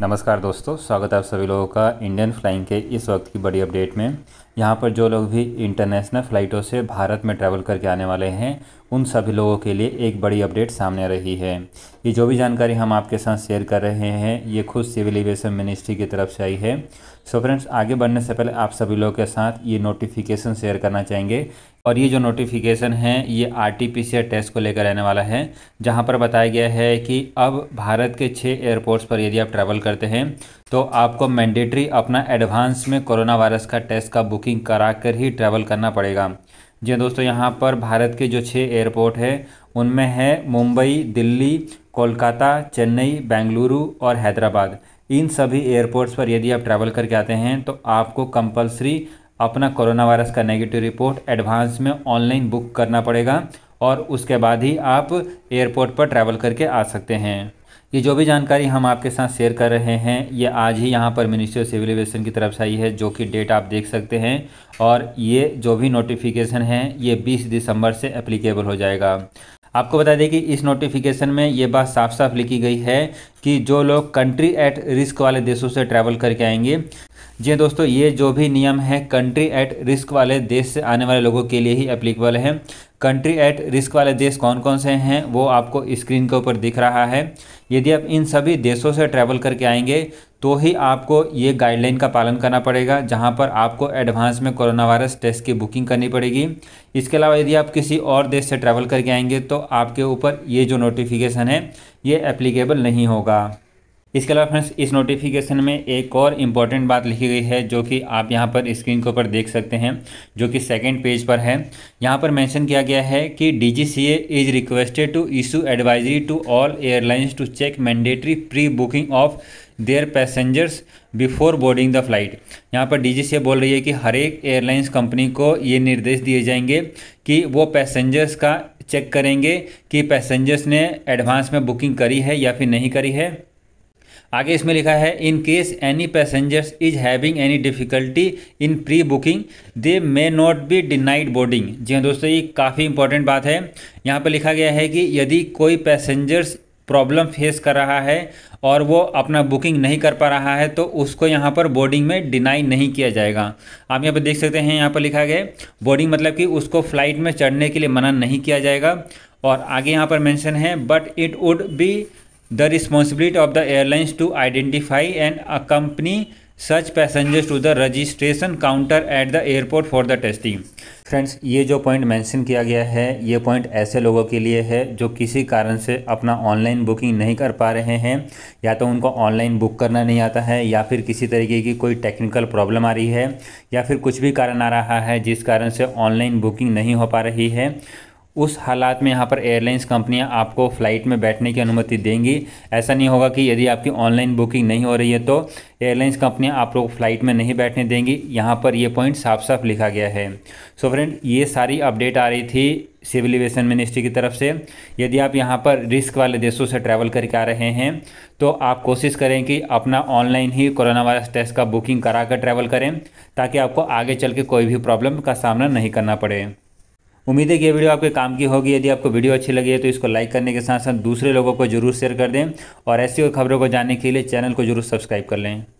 नमस्कार दोस्तों स्वागत है आप सभी लोगों का इंडियन फ्लाइंग के इस वक्त की बड़ी अपडेट में यहाँ पर जो लोग भी इंटरनेशनल फ़्लाइटों से भारत में ट्रैवल करके आने वाले हैं उन सभी लोगों के लिए एक बड़ी अपडेट सामने आ रही है ये जो भी जानकारी हम आपके साथ शेयर कर रहे हैं ये खुद सिविल एविएशन मिनिस्ट्री की तरफ से आई है सो फ्रेंड्स आगे बढ़ने से पहले आप सभी लोगों के साथ ये नोटिफिकेशन शेयर करना चाहेंगे और ये जो नोटिफिकेशन है ये R T P C R test को लेकर रहने वाला है जहाँ पर बताया गया है कि अब भारत के छः एयरपोर्ट्स पर यदि आप ट्रैवल करते हैं तो आपको मैंडेटरी अपना एडवांस में कोरोना वायरस का टेस्ट का बुकिंग करा कर ही ट्रैवल करना पड़ेगा जी हाँ दोस्तों यहाँ पर भारत के जो छः एयरपोर्ट है उनमें है मुंबई दिल्ली कोलकाता चेन्नई बेंगलुरु और हैदराबाद इन सभी एयरपोर्ट्स पर यदि आप ट्रैवल करके आते हैं तो आपको कंपलसरी अपना कोरोना वायरस का नेगेटिव रिपोर्ट एडवांस में ऑनलाइन बुक करना पड़ेगा और उसके बाद ही आप एयरपोर्ट पर ट्रैवल करके आ सकते हैं ये जो भी जानकारी हम आपके साथ शेयर कर रहे हैं ये आज ही यहाँ पर मिनिस्ट्री ऑफ सिविल एवियशन की तरफ से आई है जो कि डेट आप देख सकते हैं और ये जो भी नोटिफिकेशन है ये 20 दिसंबर से एप्लीकेबल हो जाएगा आपको बता दें कि इस नोटिफिकेशन में ये बात साफ साफ लिखी गई है कि जो लोग कंट्री एट रिस्क वाले देशों से ट्रैवल करके आएंगे जी हाँ दोस्तों ये जो भी नियम है कंट्री एट रिस्क वाले देश से आने वाले लोगों के लिए ही अप्लीकेबल है कंट्री एट रिस्क वाले देश कौन कौन से हैं वो आपको स्क्रीन के ऊपर दिख रहा है यदि आप इन सभी देशों से ट्रैवल करके आएंगे तो ही आपको ये गाइडलाइन का पालन करना पड़ेगा जहां पर आपको एडवांस में कोरोना वायरस टेस्ट की बुकिंग करनी पड़ेगी इसके अलावा यदि आप किसी और देश से ट्रैवल करके आएंगे तो आपके ऊपर ये जो नोटिफिकेशन है ये एप्लीकेबल नहीं होगा इसके अलावा फ्रेंड्स इस नोटिफिकेशन में एक और इम्पॉर्टेंट बात लिखी गई है जो कि आप यहाँ पर स्क्रीन के ऊपर देख सकते हैं जो कि सेकेंड पेज पर है यहाँ पर मेंशन किया गया है कि D is requested to issue advisory to all airlines to check mandatory pre booking of their passengers before boarding the flight यहाँ पर ए बोल रही है कि हर एक एयरलाइंस कंपनी को ये निर्देश दिए जाएंगे कि वो पैसेंजर्स का चेक करेंगे कि पैसेंजर्स ने एडवांस में बुकिंग करी है या फिर नहीं करी है आगे इसमें लिखा है in case any passengers is having any difficulty in pre booking they may not be denied boarding जी हाँ दोस्तों ये काफ़ी इंपॉर्टेंट बात है यहाँ पर लिखा गया है कि यदि कोई पैसेंजर्स प्रॉब्लम फेस कर रहा है और वो अपना बुकिंग नहीं कर पा रहा है तो उसको यहाँ पर बोर्डिंग में डिनाई नहीं किया जाएगा आप यहाँ पर देख सकते हैं यहाँ पर लिखा गया बोर्डिंग मतलब कि उसको फ्लाइट में चढ़ने के लिए मना नहीं किया जाएगा और आगे यहाँ पर मेंशन है but it would be the responsibility of the airlines to identify and accompany such passengers to the registration counter at the airport for the testing friends ये जो पॉइंट मैंशन किया गया है ये पॉइंट ऐसे लोगों के लिए है जो किसी कारण से अपना ऑनलाइन बुकिंग नहीं कर पा रहे हैं या तो उनको ऑनलाइन बुक करना नहीं आता है या फिर किसी तरीके की कोई टेक्निकल प्रॉब्लम आ रही है या फिर कुछ भी कारण आ रहा है जिस कारण से ऑनलाइन बुकिंग नहीं हो पा रही है उस हालात में यहाँ पर एयरलाइंस कंपनियाँ आपको फ़्लाइट में बैठने की अनुमति देंगी ऐसा नहीं होगा कि यदि आपकी ऑनलाइन बुकिंग नहीं हो रही है तो एयरलाइंस कंपनियाँ आप लोग फ्लाइट में नहीं बैठने देंगी यहाँ पर ये पॉइंट साफ साफ लिखा गया है सो so फ्रेंड ये सारी अपडेट आ रही थी सिविल एविएशन मिनिस्ट्री की तरफ से यदि आप यहाँ पर रिस्क वाले देशों से ट्रैवल करके आ रहे हैं तो आप कोशिश करें कि अपना ऑनलाइन ही कोरोना वायरस टेस्ट का बुकिंग करा कर ट्रैवल करें ताकि आपको आगे चल के कोई भी प्रॉब्लम का सामना नहीं करना पड़े उम्मीद है कि ये वीडियो आपके काम की होगी यदि आपको वीडियो अच्छी लगी है तो इसको लाइक करने के साथ साथ दूसरे लोगों को जरूर शेयर कर दें और ऐसी खबरों को जानने के लिए चैनल को जरूर सब्सक्राइब कर लें